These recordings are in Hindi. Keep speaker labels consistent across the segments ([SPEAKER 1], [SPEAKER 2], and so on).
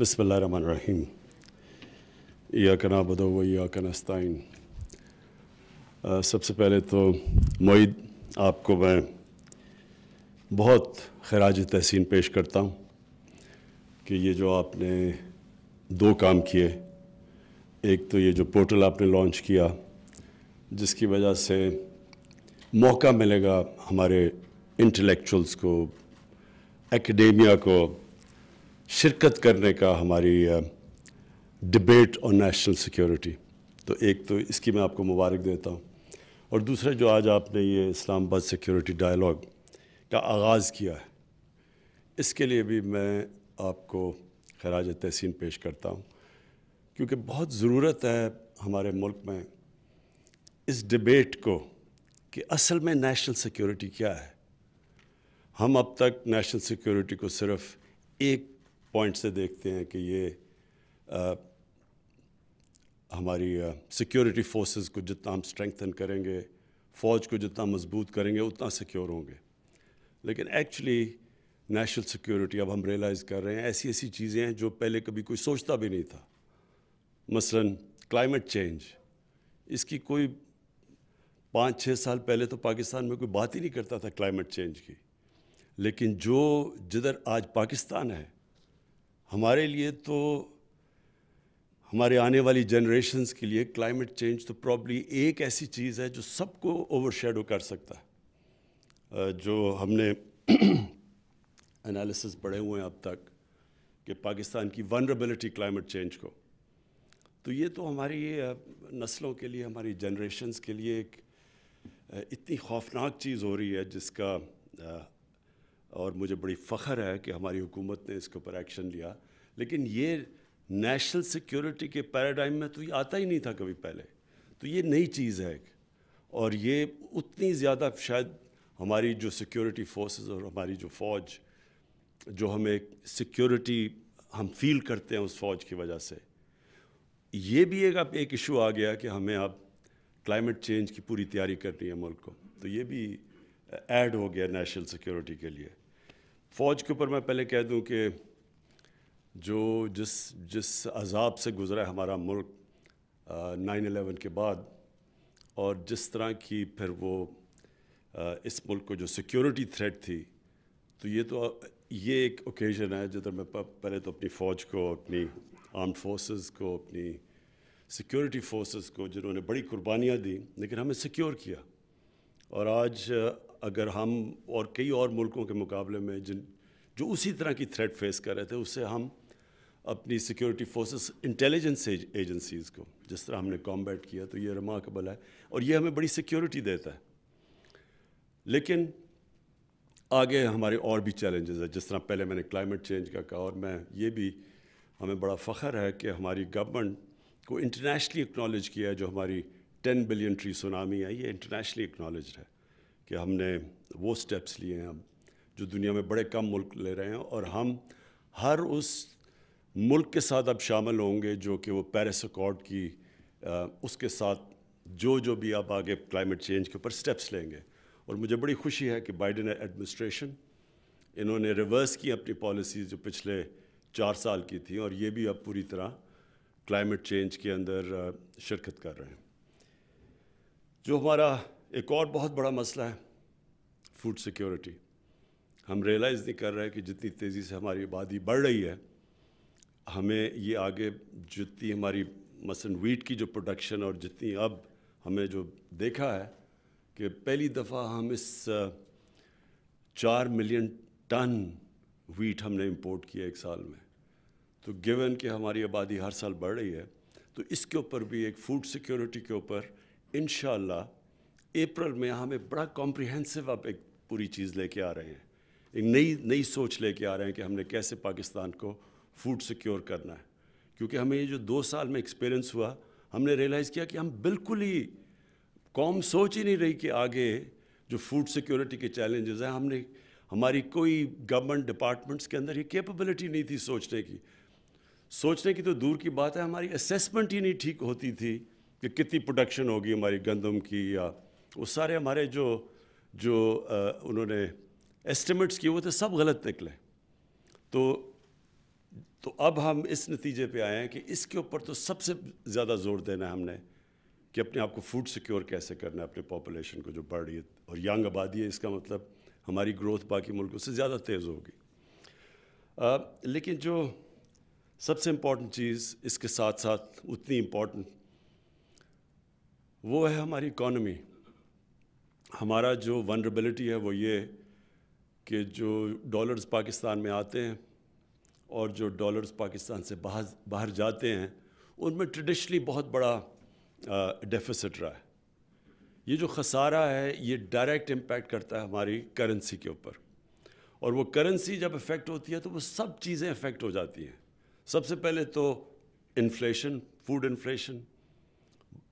[SPEAKER 1] बसमीम याकना बदो व याकनस्ताइन सबसे पहले तो मोईद आपको मैं बहुत खराज तहसीन पेश करता हूँ कि ये जो आपने दो काम किए एक तो ये जो पोर्टल आपने लॉन्च किया जिसकी वजह से मौका मिलेगा हमारे इंटेलेक्चुअल्स को एकेडेमिया को शिरकत करने का हमारी डिबेट ऑन नेशनल सिक्योरिटी तो एक तो इसकी मैं आपको मुबारक देता हूँ और दूसरा जो आज आपने ये इस्लामाबाद सिक्योरिटी डायलॉग का आगाज़ किया है इसके लिए भी मैं आपको खराज तहसीन पेश करता हूँ क्योंकि बहुत ज़रूरत है हमारे मुल्क में इस डिबेट को कि असल में नेशनल सिक्योरिटी क्या है हम अब तक नेशनल सिक्योरिटी को सिर्फ एक पॉइंट से देखते हैं कि ये आ, हमारी सिक्योरिटी फोर्सेस को जितना हम स्ट्रेंथन करेंगे फ़ौज को जितना मजबूत करेंगे उतना सिक्योर होंगे लेकिन एक्चुअली नेशनल सिक्योरिटी अब हम रियलाइज़ कर रहे हैं ऐसी ऐसी चीज़ें हैं जो पहले कभी कोई सोचता भी नहीं था मसलन क्लाइमेट चेंज इसकी कोई पाँच छः साल पहले तो पाकिस्तान में कोई बात ही नहीं करता था क्लाइमेट चेंज की लेकिन जो जिधर आज पाकिस्तान है हमारे लिए तो हमारे आने वाली जनरेशन्स के लिए क्लाइमेट चेंज तो प्रॉब्ली एक ऐसी चीज़ है जो सबको ओवरशेडो कर सकता है जो हमने एनालिसिस पढ़े हुए हैं अब तक कि पाकिस्तान की वनरेबिलिटी क्लाइमेट चेंज को तो ये तो हमारी नस्लों के लिए हमारी जनरेशन्स के लिए एक इतनी खौफनाक चीज़ हो रही है जिसका और मुझे बड़ी फ़ख्र है कि हमारी हुकूमत ने इसके ऊपर एक्शन लिया लेकिन ये नेशनल सिक्योरिटी के पैराडाइम में तो ये आता ही नहीं था कभी पहले तो ये नई चीज़ है और ये उतनी ज़्यादा शायद हमारी जो सिक्योरिटी फोर्सेस और हमारी जो फ़ौज जो हमें सिक्योरिटी हम फील करते हैं उस फौज की वजह से ये भी एक अब एक इशू आ गया कि हमें अब क्लाइमेट चेंज की पूरी तैयारी करनी है मुल्क को तो ये भी ऐड हो गया नेशनल सिक्योरिटी के लिए फ़ौज के ऊपर मैं पहले कह दूं कि जो जिस जिस अजाब से गुज़रा है हमारा मुल्क नाइन अलेवन के बाद और जिस तरह की फिर वो आ, इस मुल्क को जो सिक्योरिटी थ्रेट थी तो ये तो ये एक ओकेज़न है जिधर मैं पहले तो अपनी फ़ौज को अपनी आर्म फोर्सेस को अपनी सिक्योरिटी फोर्सेस को जिन्होंने बड़ी कुर्बानियाँ दी लेकिन हमें सिक्योर किया और आज अगर हम और कई और मुल्कों के मुकाबले में जिन जो उसी तरह की थ्रेट फेस कर रहे थे उससे हम अपनी सिक्योरिटी फोर्सेस इंटेलिजेंस एजेंसीज़ को जिस तरह हमने कॉम्बैट किया तो ये रिमार्केबल है और ये हमें बड़ी सिक्योरिटी देता है लेकिन आगे हमारे और भी चैलेंजेस हैं जिस तरह पहले मैंने क्लाइमेट चेंज का कहा और मैं ये भी हमें बड़ा फ़ख्र है कि हमारी गवर्नमेंट को इंटरनेशनली एक्नॉलेज किया है जो हमारी टेन बिलियन ट्री सुनामी है ये इंटरनेशनली एक्नॉलेज है कि हमने वो स्टेप्स लिए हैं अब जो दुनिया में बड़े कम मुल्क ले रहे हैं और हम हर उस मुल्क के साथ अब शामिल होंगे जो कि वो पेरिस अकॉर्ड की आ, उसके साथ जो जो भी आप आगे क्लाइमेट चेंज के ऊपर स्टेप्स लेंगे और मुझे बड़ी खुशी है कि बाइडन एडमिनिस्ट्रेशन इन्होंने रिवर्स की अपनी पॉलिसी जो पिछले चार साल की थी और ये भी अब पूरी तरह क्लाइमेट चेंज के अंदर शिरकत कर रहे हैं जो हमारा एक और बहुत बड़ा मसला है फूड सिक्योरिटी हम रियलाइज़ नहीं कर रहे हैं कि जितनी तेज़ी से हमारी आबादी बढ़ रही है हमें ये आगे जितनी हमारी मसन वीट की जो प्रोडक्शन और जितनी अब हमें जो देखा है कि पहली दफ़ा हम इस चार मिलियन टन वीट हमने इंपोर्ट किया एक साल में तो गिवन कि हमारी आबादी हर साल बढ़ रही है तो इसके ऊपर भी एक फूड सिक्योरिटी के ऊपर इन अप्रैल में हमें बड़ा कॉम्प्रिहेंसिव आप एक पूरी चीज़ लेके आ रहे हैं एक नई नई सोच लेके आ रहे हैं कि हमने कैसे पाकिस्तान को फूड सिक्योर करना है क्योंकि हमें ये जो दो साल में एक्सपीरियंस हुआ हमने रियलाइज़ किया कि हम बिल्कुल ही कॉम सोच ही नहीं रही कि आगे जो फूड सिक्योरिटी के चैलेंजेस हैं हमने हमारी कोई गवर्नमेंट डिपार्टमेंट्स के अंदर ये कैपेबिलिटी नहीं थी सोचने की सोचने की तो दूर की बात है हमारी असेसमेंट ही नहीं ठीक होती थी कि कितनी प्रोडक्शन होगी हमारी गंदम की या वो सारे हमारे जो जो आ, उन्होंने एस्टिमेट्स किए हुए थे सब गलत निकले तो तो अब हम इस नतीजे पे आए हैं कि इसके ऊपर तो सबसे ज़्यादा जोर देना है हमने कि अपने आप को फूड सिक्योर कैसे करना है अपने पॉपुलेशन को जो बढ़ रही है और यंग आबादी है इसका मतलब हमारी ग्रोथ बाकी मुल्कों से ज़्यादा तेज़ होगी लेकिन जो सबसे इम्पॉर्टेंट चीज़ इसके साथ साथ उतनी इम्पॉर्टेंट वो है हमारी इकॉनमी हमारा जो वनरेबिलिटी है वो ये कि जो डॉलर्स पाकिस्तान में आते हैं और जो डॉलर्स पाकिस्तान से बाहर बाहर जाते हैं उनमें ट्रेडिशनली बहुत बड़ा डेफिसिट रहा है ये जो खसारा है ये डायरेक्ट इम्पैक्ट करता है हमारी करेंसी के ऊपर और वो करेंसी जब इफ़ेक्ट होती है तो वो सब चीज़ें इफ़ेक्ट हो जाती हैं सबसे पहले तो इन्फ्लेशन फूड इन्फ्लेशन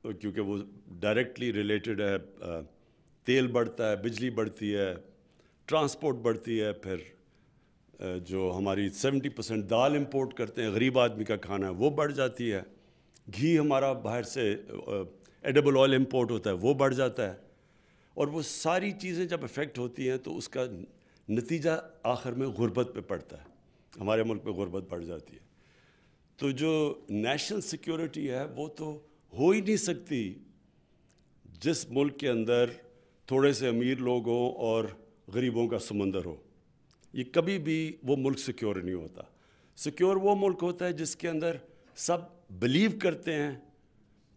[SPEAKER 1] क्योंकि वो डायरेक्टली रिलेटेड है तेल बढ़ता है बिजली बढ़ती है ट्रांसपोर्ट बढ़ती है फिर जो हमारी 70 परसेंट दाल इंपोर्ट करते हैं गरीब आदमी का खाना है वो बढ़ जाती है घी हमारा बाहर से एडेबल ऑयल इंपोर्ट होता है वो बढ़ जाता है और वो सारी चीज़ें जब इफ़ेक्ट होती हैं तो उसका नतीजा आखिर में गुर्बत पे पड़ता है हमारे मुल्क में गुर्बत बढ़ जाती है तो जो नेशनल सिक्योरिटी है वो तो हो ही नहीं सकती जिस मुल्क के अंदर थोड़े से अमीर लोग हों और गरीबों का समंदर हो ये कभी भी वो मुल्क सिक्योर नहीं होता सिक्योर वो मुल्क होता है जिसके अंदर सब बिलीव करते हैं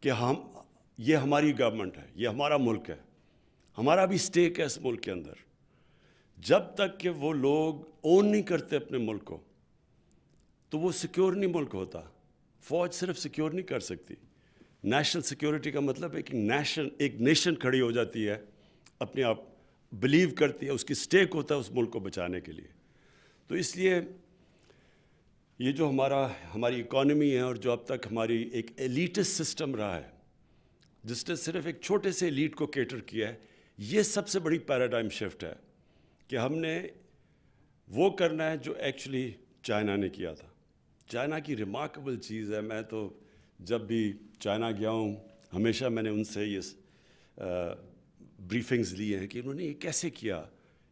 [SPEAKER 1] कि हम ये हमारी गवर्नमेंट है ये हमारा मुल्क है हमारा भी स्टेक है इस मुल्क के अंदर जब तक कि वो लोग ओन नहीं करते अपने मुल्क को तो वो सिक्योर नहीं मुल्क होता फ़ौज सिर्फ सिक्योर नहीं कर सकती नेशनल सिक्योरिटी का मतलब एक नेशन एक नेशन खड़ी हो जाती है अपने आप बिलीव करती है उसकी स्टेक होता है उस मुल्क को बचाने के लिए तो इसलिए ये जो हमारा हमारी इकॉनमी है और जो अब तक हमारी एक एलिटिस सिस्टम रहा है जिसने सिर्फ एक छोटे से एलिट को केटर किया है ये सबसे बड़ी पैराडाइम शिफ्ट है कि हमने वो करना है जो एक्चुअली चाइना ने किया था चाइना की रिमार्केबल चीज़ है मैं तो जब भी चाइना गया हूँ हमेशा मैंने उनसे ये ब्रीफिंग्स लिए हैं कि उन्होंने ये कैसे किया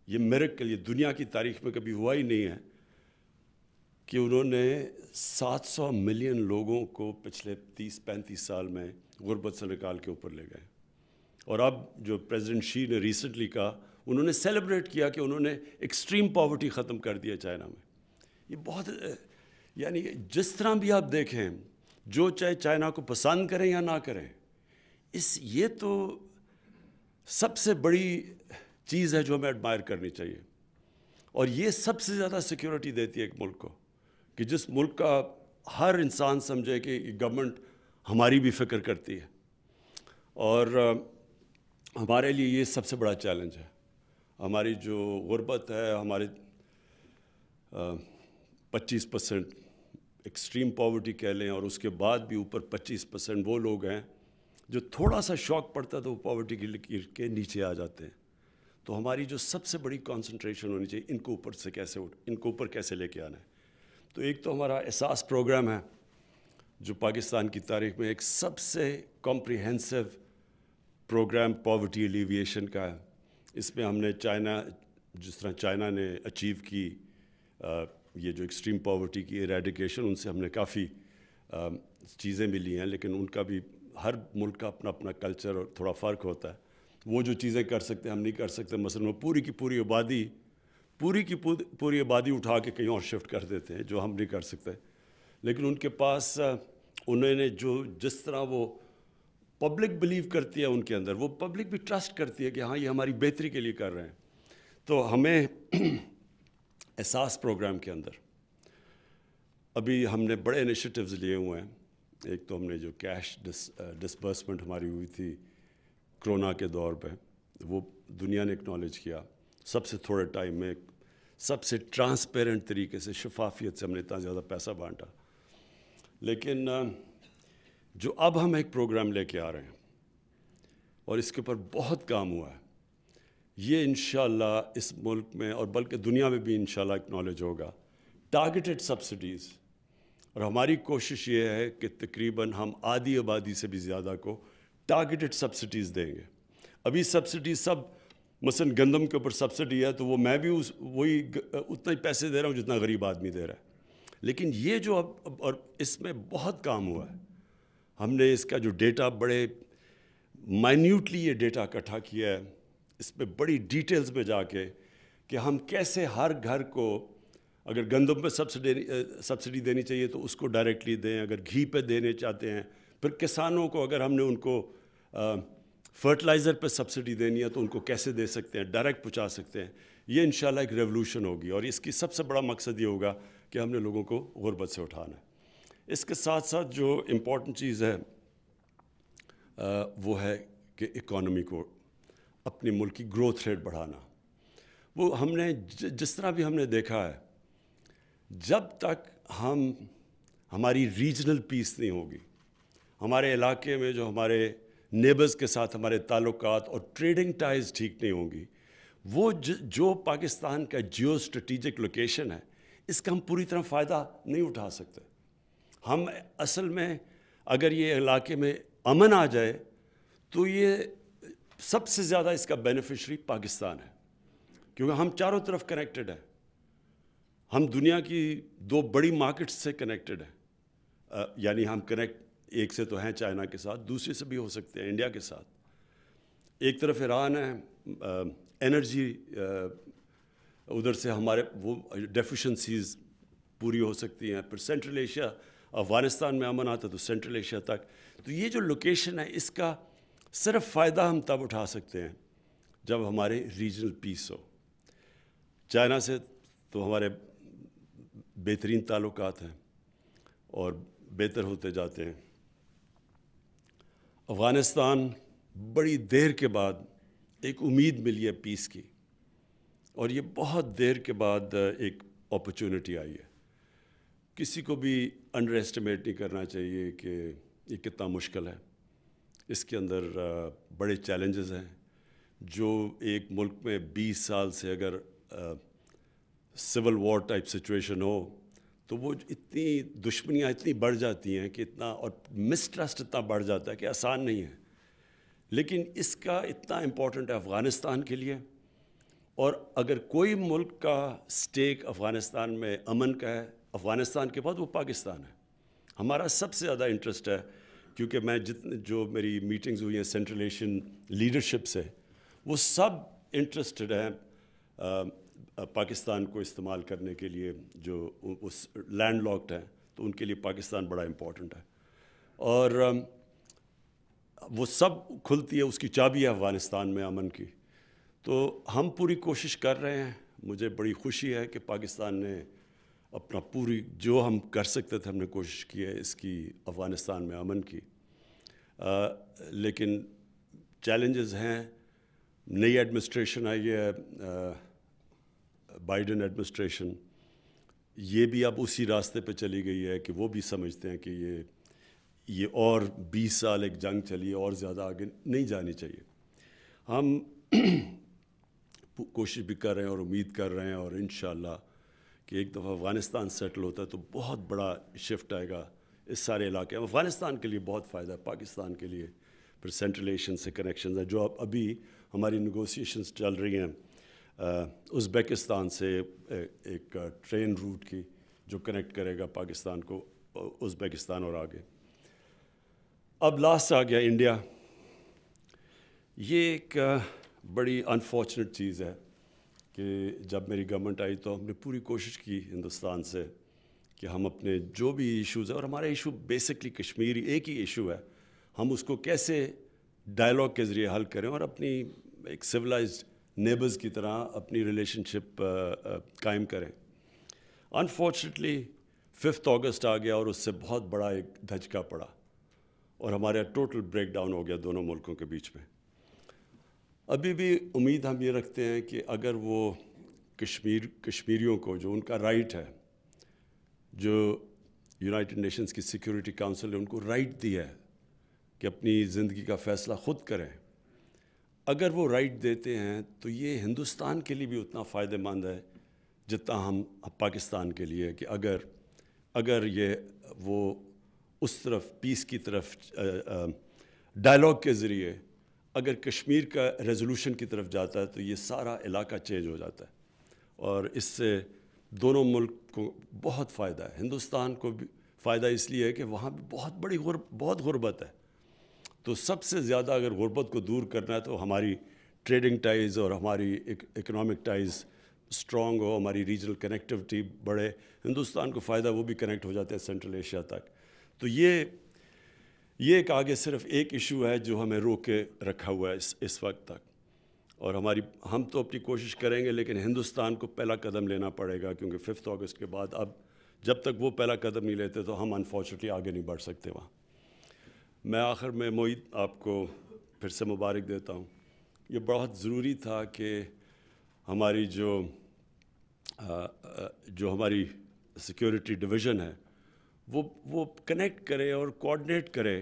[SPEAKER 1] ये मेरेकल ये दुनिया की तारीख में कभी हुआ ही नहीं है कि उन्होंने 700 मिलियन लोगों को पिछले 30-35 साल में गुरबत से निकाल के ऊपर ले गए और अब जो प्रेसिडेंट शी ने रिसेंटली कहा उन्होंने सेलिब्रेट किया कि उन्होंने एक्सट्रीम पॉवर्टी ख़त्म कर दिया चाइना में ये बहुत यानी जिस तरह भी आप देखें जो चाहे चाइना को पसंद करें या ना करें इस ये तो सबसे बड़ी चीज़ है जो हमें एडमायर करनी चाहिए और ये सबसे ज़्यादा सिक्योरिटी देती है एक मुल्क को कि जिस मुल्क का हर इंसान समझे कि गवर्नमेंट हमारी भी फिक्र करती है और हमारे लिए ये सबसे बड़ा चैलेंज है हमारी जो गुर्बत है हमारे पच्चीस परसेंट एक्सट्रीम पॉवर्टी कह लें और उसके बाद भी ऊपर पच्चीस परसेंट वो लोग हैं जो थोड़ा सा शौक पड़ता है तो वो पॉवर्टी लकीर के नीचे आ जाते हैं तो हमारी जो सबसे बड़ी कॉन्सनट्रेशन होनी चाहिए इनको ऊपर से कैसे उठ इनको ऊपर कैसे लेके आना है तो एक तो हमारा एहसास प्रोग्राम है जो पाकिस्तान की तारीख में एक सबसे कॉम्प्रिहेंसिव प्रोग्राम पॉवर्टी एलिविएशन का है इसमें हमने चाइना जिस तरह चाइना ने अचीव की आ, ये जो एक्सट्रीम पॉवर्टी की रेडिकेशन उनसे हमने काफ़ी चीज़ें मिली हैं लेकिन उनका भी हर मुल्क का अपना अपना कल्चर और थोड़ा फ़र्क होता है वो जो चीज़ें कर सकते हैं हम नहीं कर सकते मसल वो पूरी की पूरी आबादी पूरी की पूरी आबादी उठा के कहीं और शिफ्ट कर देते हैं जो हम नहीं कर सकते लेकिन उनके पास उन्होंने जो जिस तरह वो पब्लिक बिलीव करती है उनके अंदर वो पब्लिक भी ट्रस्ट करती है कि हाँ ये हमारी बेहतरी के लिए कर रहे हैं तो हमें एहसास प्रोग्राम के अंदर अभी हमने बड़े इनिशिएटिव्स लिए हुए हैं एक तो हमने जो कैश डिस, डिसबर्समेंट हमारी हुई थी कोरोना के दौर पे वो दुनिया ने एक्नॉलेज किया सबसे थोड़े टाइम में सबसे ट्रांसपेरेंट तरीके से शफाफियत से हमने इतना ज़्यादा पैसा बांटा लेकिन uh, जो अब हम एक प्रोग्राम लेके आ रहे हैं और इसके ऊपर बहुत काम हुआ है ये इन इस मुल्क में और बल्कि दुनिया में भी इन एक्नॉलेज होगा टारगेटेड सब्सिडीज़ और हमारी कोशिश ये है कि तकरीबन हम आधी आबादी से भी ज़्यादा को टारगेटेड सब्सिडीज़ देंगे अभी सब्सिडी सब मसलन गंदम के ऊपर सब्सिडी है तो वो मैं भी उस वही उतना ही पैसे दे रहा हूँ जितना गरीब आदमी दे रहा है लेकिन ये जो अब और इसमें बहुत काम हुआ है हमने इसका जो डेटा बड़े माइन्यूटली ये डेटा इकट्ठा किया है इसमें बड़ी डिटेल्स में जाके कि हम कैसे हर घर को अगर गंदम पे सब्सिडी सब्सिडी देनी चाहिए तो उसको डायरेक्टली दें अगर घी पे देने चाहते हैं फिर किसानों को अगर हमने उनको फर्टिलाइज़र पे सब्सिडी देनी है तो उनको कैसे दे सकते हैं डायरेक्ट पहुँचा सकते हैं ये इन एक रेवोल्यूशन होगी और इसकी सबसे बड़ा मकसद ये होगा कि हमने लोगों को गुरबत से उठाना है इसके साथ साथ जो इम्पोर्टेंट चीज़ है आ, वो है कि इकॉनमी को अपने मुल्क की ग्रोथ रेट बढ़ाना वो हमने ज, जिस तरह भी हमने देखा है जब तक हम हमारी रीजनल पीस नहीं होगी हमारे इलाके में जो हमारे नेबर्स के साथ हमारे ताल्लुक और ट्रेडिंग टाइज ठीक नहीं होंगी वो जो पाकिस्तान का जियो स्ट्रेटिजिक लोकेशन है इसका हम पूरी तरह फ़ायदा नहीं उठा सकते हम असल में अगर ये इलाके में अमन आ जाए तो ये सबसे ज़्यादा इसका बेनिफिशरी पाकिस्तान है क्योंकि हम चारों तरफ कनेक्टेड हैं हम दुनिया की दो बड़ी मार्केट्स से कनेक्टेड हैं यानी हम कनेक्ट एक से तो हैं चाइना के साथ दूसरे से भी हो सकते हैं इंडिया के साथ एक तरफ ईरान है आ, एनर्जी उधर से हमारे वो डेफिशंसीज पूरी हो सकती हैं फिर सेंट्रल एशिया अफ़गानिस्तान में अमन आता तो सेंट्रल एशिया तक तो ये जो लोकेशन है इसका सिर्फ फ़ायदा हम तब उठा सकते हैं जब हमारे रीजनल पीस हो चाइना से तो हमारे बेहतरीन ताल्लुक हैं और बेहतर होते जाते हैं अफ़गानिस्तान बड़ी देर के बाद एक उम्मीद मिली है पीस की और ये बहुत देर के बाद एक अपॉर्चुनिटी आई है किसी को भी अंडर एस्टिमेट नहीं करना चाहिए कि ये कितना मुश्किल है इसके अंदर बड़े चैलेंजेस हैं जो एक मुल्क में 20 साल से अगर सिविल वॉर टाइप सिचुएशन हो तो वो इतनी दुश्मनियाँ इतनी बढ़ जाती हैं कि इतना और मिसट्रस्ट इतना बढ़ जाता है कि आसान नहीं है लेकिन इसका इतना इम्पोर्टेंट है अफ़गानिस्तान के लिए और अगर कोई मुल्क का स्टेक अफ़गानिस्तान में अमन का है अफ़गानिस्तान के बाद वो पाकिस्तान है हमारा सबसे ज़्यादा इंटरेस्ट है क्योंकि मैं जितने जो मेरी मीटिंग्स हुई हैं सेंट्रल एशियन लीडरशिप से वो सब इंटरेस्टेड हैं पाकिस्तान को इस्तेमाल करने के लिए जो उस लैंड लॉकड हैं तो उनके लिए पाकिस्तान बड़ा इम्पॉर्टेंट है और वो सब खुलती है उसकी चाबी है अफ़गानिस्तान में अमन की तो हम पूरी कोशिश कर रहे हैं मुझे बड़ी खुशी है कि पाकिस्तान ने अपना पूरी जो हम कर सकते थे हमने कोशिश की है इसकी अफ़गानिस्तान में अमन की आ, लेकिन चैलेंजेस हैं नई एडमिनिस्ट्रेशन आई है बाइडन एडमिनिस्ट्रेशन ये भी अब उसी रास्ते पे चली गई है कि वो भी समझते हैं कि ये ये और 20 साल एक जंग चली और ज़्यादा आगे नहीं जानी चाहिए हम कोशिश भी कर रहे हैं और उम्मीद कर रहे हैं और इन कि एक दफ़ा अफ़गानिस्तान सेटल होता है तो बहुत बड़ा शिफ्ट आएगा इस सारे इलाके में अफ़गानिस्तान के लिए बहुत फ़ायदा है पाकिस्तान के लिए फिर सेंट्रल एशियन से कनेक्शन है जो अब अभी हमारी नगोसिएशन चल रही हैं उज़्बेकिस्तान से एक ट्रेन रूट की जो कनेक्ट करेगा पाकिस्तान को उज़्बेकिस्तान और आगे अब लास्ट आ गया इंडिया ये एक बड़ी अनफॉर्चुनेट चीज़ है कि जब मेरी गवर्नमेंट आई तो हमने पूरी कोशिश की हिंदुस्तान से कि हम अपने जो भी इश्यूज़ हैं और हमारा इशू बेसिकली कश्मीर एक ही इशू है हम उसको कैसे डायलॉग के ज़रिए हल करें और अपनी एक सिविलाइज्ड नेबर्स की तरह अपनी रिलेशनशिप uh, uh, कायम करें अनफॉर्चुनेटली फिफ्थ अगस्त आ गया और उससे बहुत बड़ा एक धचका पड़ा और हमारा टोटल ब्रेक डाउन हो गया दोनों मुल्कों के बीच में अभी भी उम्मीद हम ये रखते हैं कि अगर वो कश्मीर कश्मीरियों को जो उनका राइट है जो यूनाइटेड नेशंस की सिक्योरिटी काउंसिल ने उनको राइट दिया है कि अपनी ज़िंदगी का फ़ैसला ख़ुद करें अगर वो राइट देते हैं तो ये हिंदुस्तान के लिए भी उतना फ़ायदेमंद है जितना हम पाकिस्तान के लिए कि अगर अगर ये वो उस तरफ पीस की तरफ डायलॉग के ज़रिए अगर कश्मीर का रेजोल्यूशन की तरफ जाता है तो ये सारा इलाका चेंज हो जाता है और इससे दोनों मुल्क को बहुत फ़ायदा है हिंदुस्तान को भी फ़ायदा इसलिए है कि वहाँ भी बहुत बड़ी गुर बहुत गुर्बत है तो सबसे ज़्यादा अगर गुरबत को दूर करना है तो हमारी ट्रेडिंग टाइज़ और हमारी इकनॉमिक टाइज़ स्ट्रॉन्ग हो हमारी रीजनल कनेक्टिविटी बढ़े हिंदुस्तान को फ़ायदा वो भी कनेक्ट हो जाता है सेंट्रल एशिया तक तो ये ये एक आगे सिर्फ एक इशू है जो हमें रोक के रखा हुआ है इस इस वक्त तक और हमारी हम तो अपनी कोशिश करेंगे लेकिन हिंदुस्तान को पहला कदम लेना पड़ेगा क्योंकि फिफ्थ अगस्त के बाद अब जब तक वो पहला कदम नहीं लेते तो हम अनफॉर्चुनेटली आगे नहीं बढ़ सकते वहाँ मैं आखिर में मोहित आपको फिर से मुबारक देता हूँ ये बहुत ज़रूरी था कि हमारी जो आ, जो हमारी सिक्योरिटी डिवीज़न है वो वो कनेक्ट करे और कोऑर्डिनेट करे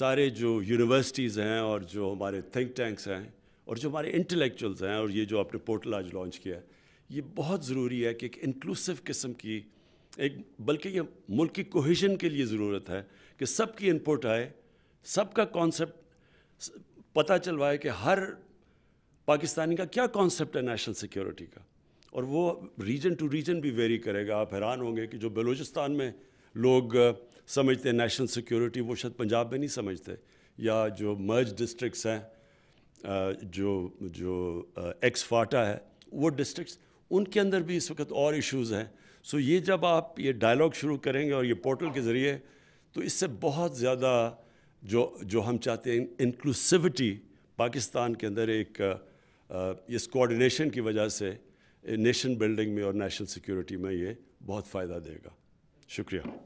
[SPEAKER 1] सारे जो यूनिवर्सिटीज़ हैं और जो हमारे थिंक टैंक्स हैं और जो हमारे इंटेलेक्चुअल्स हैं और ये जो आपने पोर्टल आज लॉन्च किया है ये बहुत ज़रूरी है कि एक इंक्लूसिव किस्म की एक बल्कि ये मुल्क की कोहिशन के लिए ज़रूरत है कि सबकी इनपुट आए सबका कॉन्सेप्ट पता चलवाए कि हर पाकिस्तानी का क्या कॉन्सेप्ट है नेशनल सिक्योरिटी का और वो रीजन टू रीजन भी वेरी करेगा आप हैरान होंगे कि जो बलूचिस्तान में लोग समझते हैं नेशनल सिक्योरिटी वो शायद पंजाब में नहीं समझते या जो मर्ज डिस्ट्रिक्स हैं जो जो एक्स फाटा है वो डिस्ट्रिक्स उनके अंदर भी इस वक्त और इश्यूज़ हैं सो ये जब आप ये डायलॉग शुरू करेंगे और ये पोर्टल के ज़रिए तो इससे बहुत ज़्यादा जो जो हम चाहते हैं इंक्लूसिविटी पाकिस्तान के अंदर एक इस कोऑर्डिनेशन की वजह से नेशन बिल्डिंग में और नेशनल सिक्योरिटी में ये बहुत फ़ायदा देगा शुक्रिया